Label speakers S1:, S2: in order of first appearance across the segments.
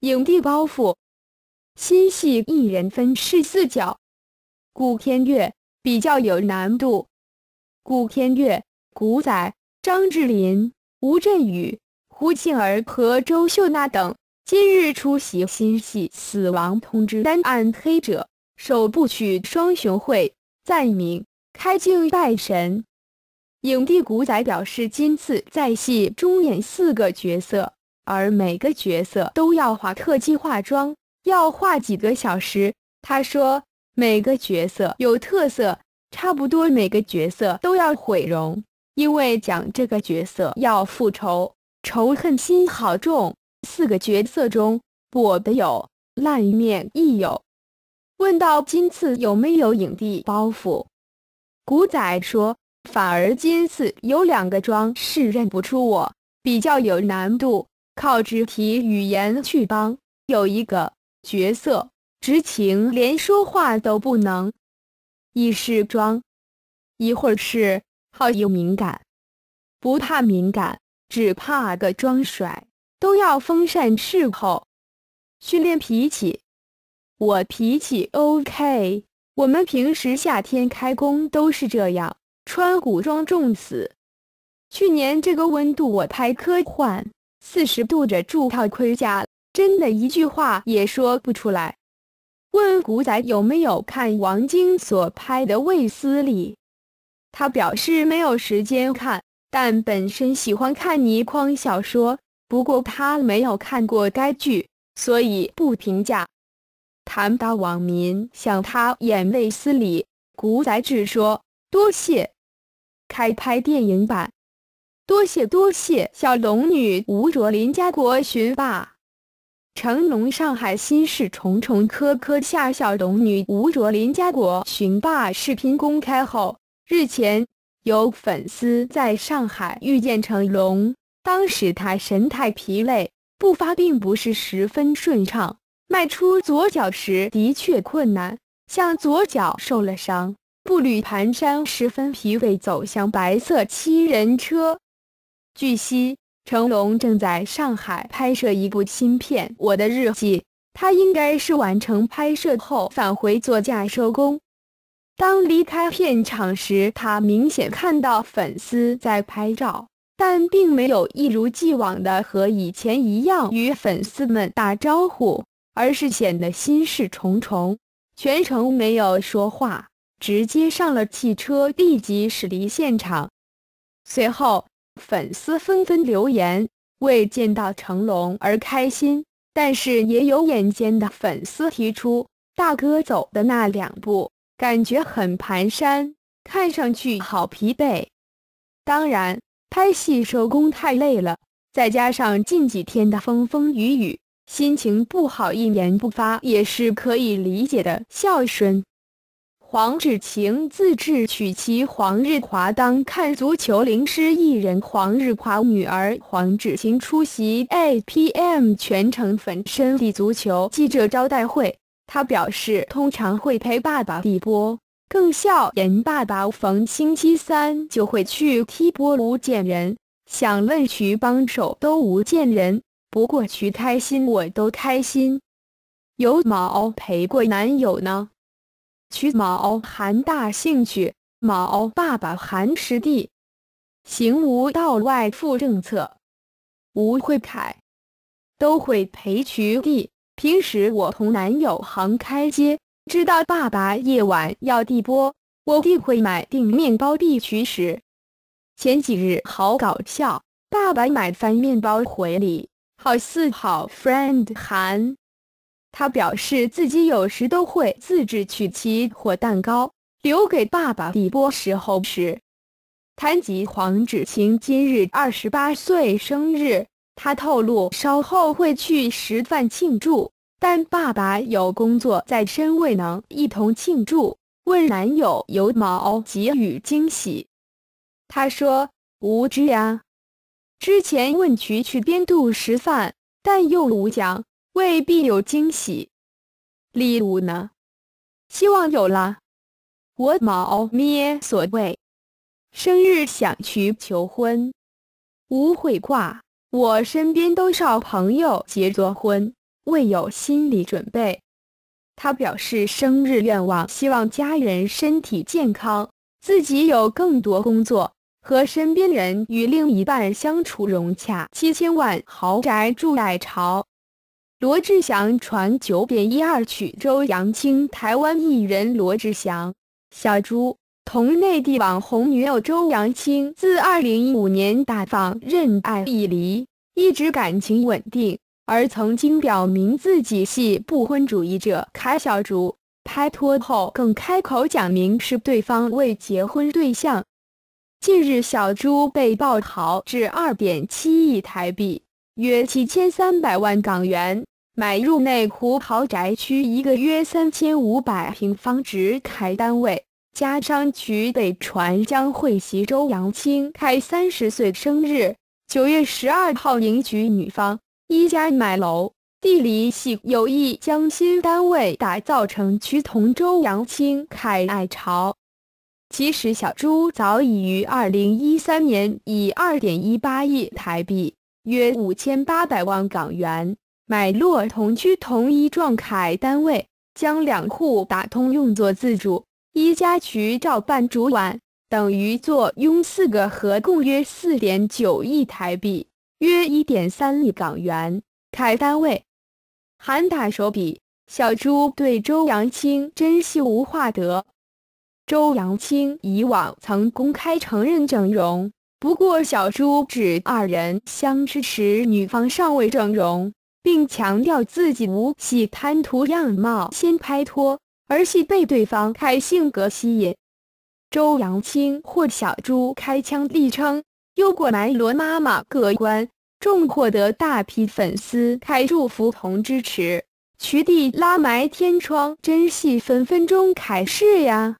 S1: 影帝包袱，新戏一人分饰四角，古天乐比较有难度。古天乐、古仔、张智霖、吴镇宇、胡杏儿和周秀娜等今日出席新戏《死亡通知单》暗黑者首部曲双雄会，在明开镜拜神。影帝古仔表示，今次在戏中演四个角色。而每个角色都要化特技化妆，要化几个小时。他说，每个角色有特色，差不多每个角色都要毁容，因为讲这个角色要复仇，仇恨心好重。四个角色中，我的有，烂面亦有。问到今次有没有影帝包袱，古仔说，反而今次有两个妆是认不出我，比较有难度。靠肢体语言去帮，有一个角色，执勤连说话都不能，一是装，一会儿是好有敏感，不怕敏感，只怕个装甩，都要风扇伺候，训练脾气，我脾气 OK，我们平时夏天开工都是这样，穿古装重死。去年这个温度我拍科幻。四十度着住套盔甲，真的一句话也说不出来。问古仔有没有看王晶所拍的《卫斯理》，他表示没有时间看，但本身喜欢看倪匡小说，不过他没有看过该剧，所以不评价。谈到网民想他演《卫斯理》，古仔只说多谢，开拍电影版。多谢多谢，小龙女吴卓林家国寻霸，成龙上海心事重重。科科下小龙女吴卓林家国寻霸视频公开后，日前有粉丝在上海遇见成龙，当时他神态疲累，步伐并不是十分顺畅，迈出左脚时的确困难，向左脚受了伤，步履蹒跚，十分疲惫，走向白色七人车。据悉，成龙正在上海拍摄一部新片《我的日记》，他应该是完成拍摄后返回座驾收工。当离开片场时，他明显看到粉丝在拍照，但并没有一如既往的和以前一样与粉丝们打招呼，而是显得心事重重，全程没有说话，直接上了汽车，立即驶离现场。随后。粉丝纷纷留言为见到成龙而开心，但是也有眼尖的粉丝提出，大哥走的那两步感觉很蹒跚，看上去好疲惫。当然，拍戏收工太累了，再加上近几天的风风雨雨，心情不好，一言不发也是可以理解的。孝顺。黄芷晴自制曲奇黄日华，当看足球灵师艺人。黄日华女儿黄芷晴出席 A P M 全程粉身的足球记者招待会，他表示通常会陪爸爸踢波，更笑言爸爸逢星期三就会去踢波无见人，想问徐帮手都无见人。不过徐开心我都开心，有毛陪过男友呢？取卯韩大兴趣，卯爸爸韩师弟，行无道外副政策，吴会凯都会陪曲弟。平时我同男友行开街，知道爸爸夜晚要地播，我定会买定面包必取食。前几日好搞笑，爸爸买翻面包回礼，好似好 friend 韩。他表示自己有时都会自制曲奇或蛋糕，留给爸爸底播时候吃。谈及黄芷晴今日二十八岁生日，他透露稍后会去食饭庆祝，但爸爸有工作在身，未能一同庆祝。问男友有毛给予惊喜，他说无知啊，之前问渠去边度食饭，但又无讲。未必有惊喜，礼物呢？希望有了。我毛咩所谓？生日想去求婚？无悔卦。我身边多少朋友结着婚，未有心理准备。他表示生日愿望，希望家人身体健康，自己有更多工作，和身边人与另一半相处融洽。七千万豪宅住爱潮。罗志祥传九点一二曲，周扬青，台湾艺人罗志祥、小猪同内地网红女友周扬青自二零一五年大方认爱已离，一直感情稳定。而曾经表明自己系不婚主义者，开小猪拍拖后更开口讲明是对方为结婚对象。近日，小猪被爆豪至二点七亿台币，约七千三百万港元。买入内湖豪宅区一个约三千五百平方直开单位，加上局北传将会席周扬青开三十岁生日，九月十二号迎娶女方，一家买楼，地理系有意将新单位打造成区同洲、杨青凯爱巢。其实小猪早已于二零一三年以二点一八亿台币约五千八百万港元。买落同居同一幢凯单位，将两户打通用作自住，一家渠照办主管，等于坐拥四个，合共约四点九亿台币，约一点三亿港元凯单位。韩大手笔，小朱对周扬青真惜无话得。周扬青以往曾公开承认整容，不过小朱指二人相知时，女方尚未整容。并强调自己无系贪图样貌先拍拖，而系被对方开性格吸引。周扬青或小猪开腔力撑，又过埋罗妈妈各关，众获得大批粉丝开祝福同支持。瞿弟拉埋天窗，真系分分钟开势呀！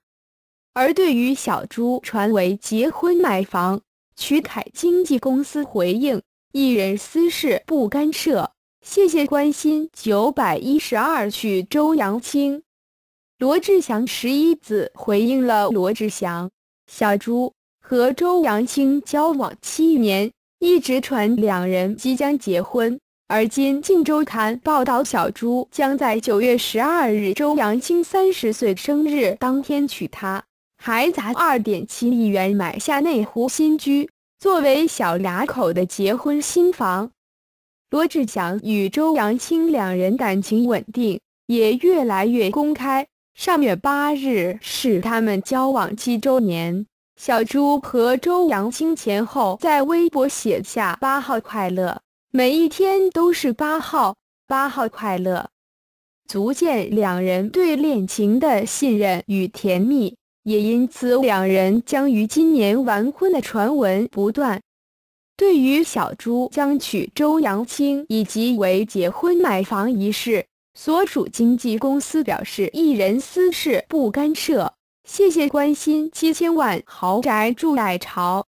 S1: 而对于小猪传为结婚买房，瞿凯经纪公司回应：艺人私事不干涉。谢谢关心九百一十二，娶周扬青，罗志祥十一子回应了罗志祥，小猪和周扬青交往七年，一直传两人即将结婚，而今《镜周刊》报道小猪将在九月十二日周扬青三十岁生日当天娶她，还砸二点七亿元买下内湖新居作为小俩口的结婚新房。罗志祥与周扬青两人感情稳定，也越来越公开。上月八日是他们交往七周年，小猪和周扬青前后在微博写下“八号快乐”，每一天都是八号，八号快乐，足见两人对恋情的信任与甜蜜。也因此，两人将于今年完婚的传闻不断。对于小猪将娶周扬青以及为结婚买房一事，所属经纪公司表示：“一人私事不干涉，谢谢关心。”七千万豪宅住爱潮。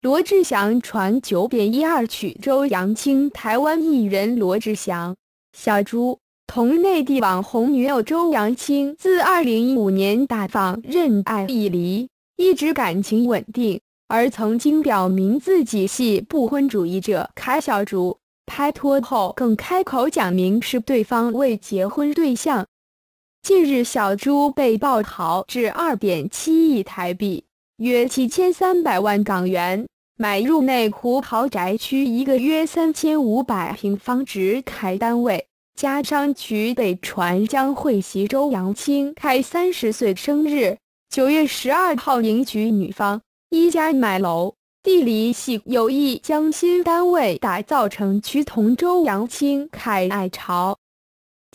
S1: 罗志祥传九点一二娶周扬青。台湾艺人罗志祥、小猪同内地网红女友周扬青，自二零一五年大放任爱已离，一直感情稳定。而曾经表明自己系不婚主义者，凯小竹拍拖后更开口讲明是对方未结婚对象。近日，小猪被报豪掷二点七亿台币（约七千三百万港元）买入内湖豪宅区一个约三千五百平方直开单位，加商局北船将会席，周扬青开三十岁生日，九月十二号迎娶女方。一家买楼，地理系有意将新单位打造成居同洲洋清凯爱巢。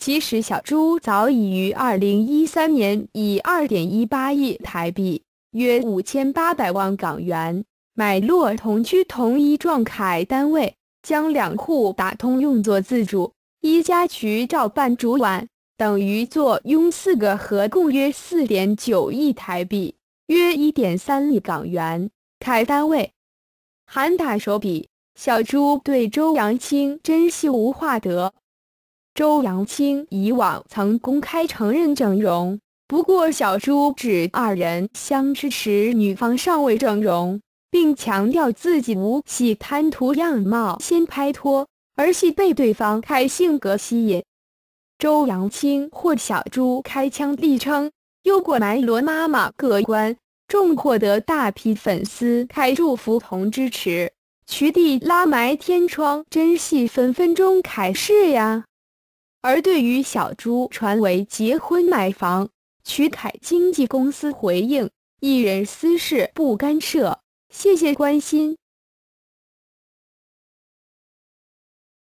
S1: 其实小朱早已于二零一三年以二点一八亿台币（约五千八百万港元）买落同区同一幢凯单位，将两户打通用作自住，一家渠照办主管，等于坐拥四个，合共约四点九亿台币。约一点三亿港元，凯单位。韩大手笔，小朱对周扬青真惜无话得。周扬青以往曾公开承认整容，不过小朱指二人相识时女方尚未整容，并强调自己无系贪图样貌先拍拖，而系被对方凯性格吸引。周扬青或小朱开腔力称。又过埋罗妈妈一关，众获得大批粉丝凯祝福同支持。瞿弟拉埋天窗，真系分分钟凯事呀！而对于小猪传为结婚买房，瞿凯经纪公司回应：艺人私事不干涉，谢谢关心。